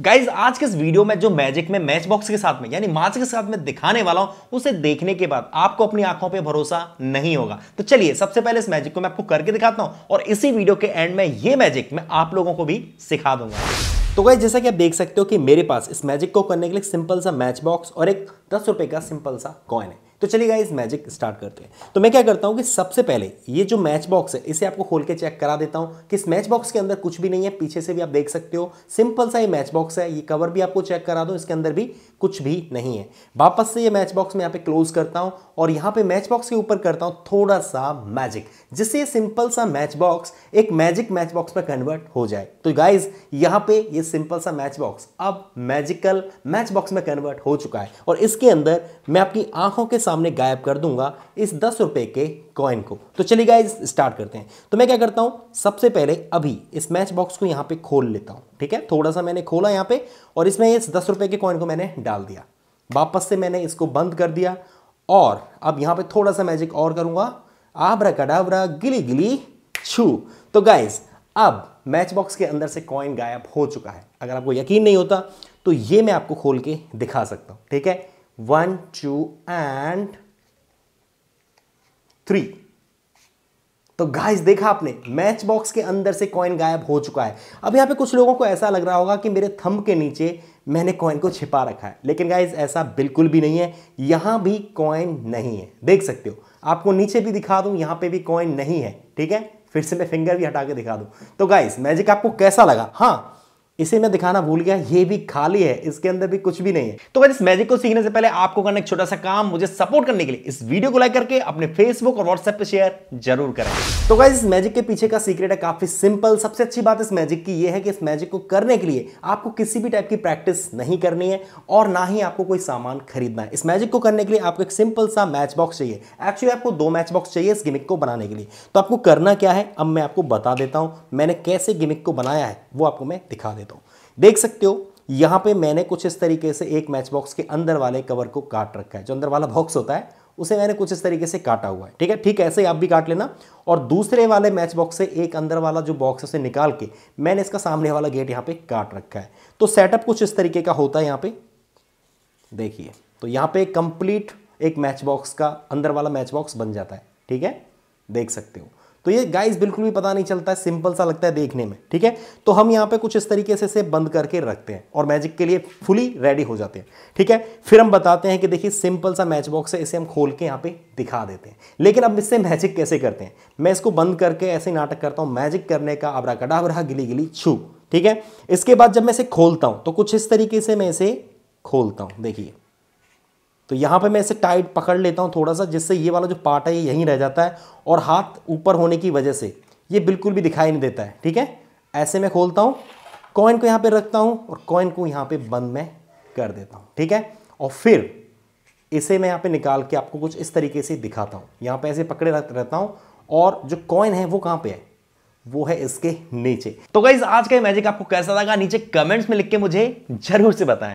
guys आज के इस वीडियो में जो मैजिक में मैच बॉक्स के साथ में यानी मार्च के साथ में दिखाने वाला हूं उसे देखने के बाद आपको अपनी आंखों पे भरोसा नहीं होगा तो चलिए सबसे पहले इस मैजिक को मैं आपको करके दिखाता हूं और इसी वीडियो के एंड में ये मैजिक मैं आप लोगों को भी सिखा दूंगा तो गाइज जैसा कि आप देख सकते हो कि मेरे पास इस मैजिक को करने के लिए सिंपल सा मैच बॉक्स और एक दस रुपए का सिंपल सा कॉइन है तो चलिए गाइस मैजिक स्टार्ट करते हैं तो मैं क्या करता हूं कि सबसे पहले ये जो मैच बॉक्स है इसे आपको खोल के चेक करा देता हूं कि इस मैच बॉक्स के अंदर कुछ भी नहीं है पीछे से भी आप देख सकते हो सिंपल सा ये मैच बॉक्स है ये कवर भी आपको चेक करा दो इसके अंदर भी कुछ भी नहीं है वापस से ये मैच बॉक्स में यहाँ पे क्लोज करता हूँ और यहाँ पे मैच बॉक्स के ऊपर करता हूँ थोड़ा सा मैजिक जिससे ये सिंपल सा मैच बॉक्स एक मैजिक मैच बॉक्स में कन्वर्ट हो जाए तो गाइज यहाँ पे ये सिंपल सा मैच बॉक्स अब मैजिकल मैच बॉक्स में कन्वर्ट हो चुका है और इसके इसके अंदर मैं अपनी आंखों के सामने गायब कर दूंगा इस दस रुपए के कॉइन को तो चलिए गाइज स्टार्ट करते हैं तो मैं क्या करता हूं सबसे पहले अभी इस मैच बॉक्स को यहां पे खोल लेता हूं ठीक है थोड़ा सा मैंने खोला यहां पे और इसमें इस दस रुपए के कॉइन को मैंने डाल दिया वापस से मैंने इसको बंद कर दिया और अब यहां पर थोड़ा सा मैजिक और करूंगा आबरा कडाबरा गिली गिली छू तो गाइज अब मैच बॉक्स के अंदर से कॉइन गायब हो चुका है अगर आपको यकीन नहीं होता तो ये मैं आपको खोल के दिखा सकता हूं ठीक है one two and three तो गाइस देखा आपने मैच बॉक्स के अंदर से कॉइन गायब हो चुका है अब यहां पे कुछ लोगों को ऐसा लग रहा होगा कि मेरे थंब के नीचे मैंने कॉइन को छिपा रखा है लेकिन गाइज ऐसा बिल्कुल भी नहीं है यहां भी कॉइन नहीं है देख सकते हो आपको नीचे भी दिखा दूं यहां पे भी कॉइन नहीं है ठीक है फिर से मैं फिंगर भी हटा के दिखा दूं तो गाइज मैजिक आपको कैसा लगा हाँ इसे मैं दिखाना भूल गया ये भी खाली है इसके अंदर भी कुछ भी नहीं है तो इस मैजिक को सीखने से पहले आपको करना एक छोटा सा काम मुझे सपोर्ट करने के लिए इस वीडियो को लाइक करके अपने फेसबुक और व्हाट्सएप पे शेयर जरूर करें तो गाइज इस मैजिक के पीछे का सीक्रेट है काफी सिंपल सबसे अच्छी बात इस मैजिक की यह है कि इस मैजिक को करने के लिए आपको किसी भी टाइप की प्रैक्टिस नहीं करनी है और ना ही आपको कोई सामान खरीदना है इस मैजिक को करने के लिए आपको एक सिंपल सा मैच बॉक्स चाहिए एक्चुअली आपको दो मैच बॉक्स चाहिए इस गिमिक को बनाने के लिए तो आपको करना क्या है अब मैं आपको बता देता हूँ मैंने कैसे गिमिक को बनाया है वो आपको मैं दिखा देता देता हूँ देख सकते हो यहाँ पे मैंने कुछ इस तरीके से एक मैच बॉक्स के अंदर वाले कवर को काट रखा है जो अंदर वाला बॉक्स होता है उसे मैंने कुछ इस तरीके से काटा हुआ है ठीक है ठीक ऐसे ही आप भी काट लेना और दूसरे वाले मैच बॉक्स से एक अंदर वाला जो बॉक्स है उसे निकाल के मैंने इसका सामने वाला गेट यहाँ पे काट रखा है तो सेटअप कुछ इस तरीके का होता है यहाँ पे देखिए तो यहाँ पे कंप्लीट एक मैच बॉक्स का अंदर वाला मैच बॉक्स बन जाता है ठीक है देख सकते हो तो ये गाइस बिल्कुल भी पता नहीं चलता है सिंपल सा लगता है देखने में ठीक है तो हम यहाँ पे कुछ इस तरीके से इसे बंद करके रखते हैं और मैजिक के लिए फुली रेडी हो जाते हैं ठीक है फिर हम बताते हैं कि देखिए सिंपल सा मैच बॉक्स है इसे हम खोल के यहाँ पे दिखा देते हैं लेकिन अब इससे मैजिक कैसे करते हैं मैं इसको बंद करके ऐसे नाटक करता हूँ मैजिक करने का अबरा कडाबरा गिली गिली छू ठीक है इसके बाद जब मैं इसे खोलता हूँ तो कुछ इस तरीके से मैं इसे खोलता हूँ देखिए तो यहाँ पे मैं इसे टाइट पकड़ लेता हूँ थोड़ा सा जिससे ये वाला जो पार्ट है ये यहीं रह जाता है और हाथ ऊपर होने की वजह से ये बिल्कुल भी दिखाई नहीं देता है ठीक है ऐसे मैं खोलता हूँ कॉइन को यहाँ पे रखता हूँ और कॉइन को यहाँ पे बंद मैं कर देता हूँ ठीक है और फिर इसे मैं यहाँ पर निकाल के आपको कुछ इस तरीके से दिखाता हूँ यहाँ पर ऐसे पकड़े रहता हूँ और जो कॉइन है वो कहाँ पे है वो है इसके नीचे तो गाइज आज का मैजिक आपको कैसा लगा नीचे कमेंट्स में लिख के मुझे जरूर से बताएं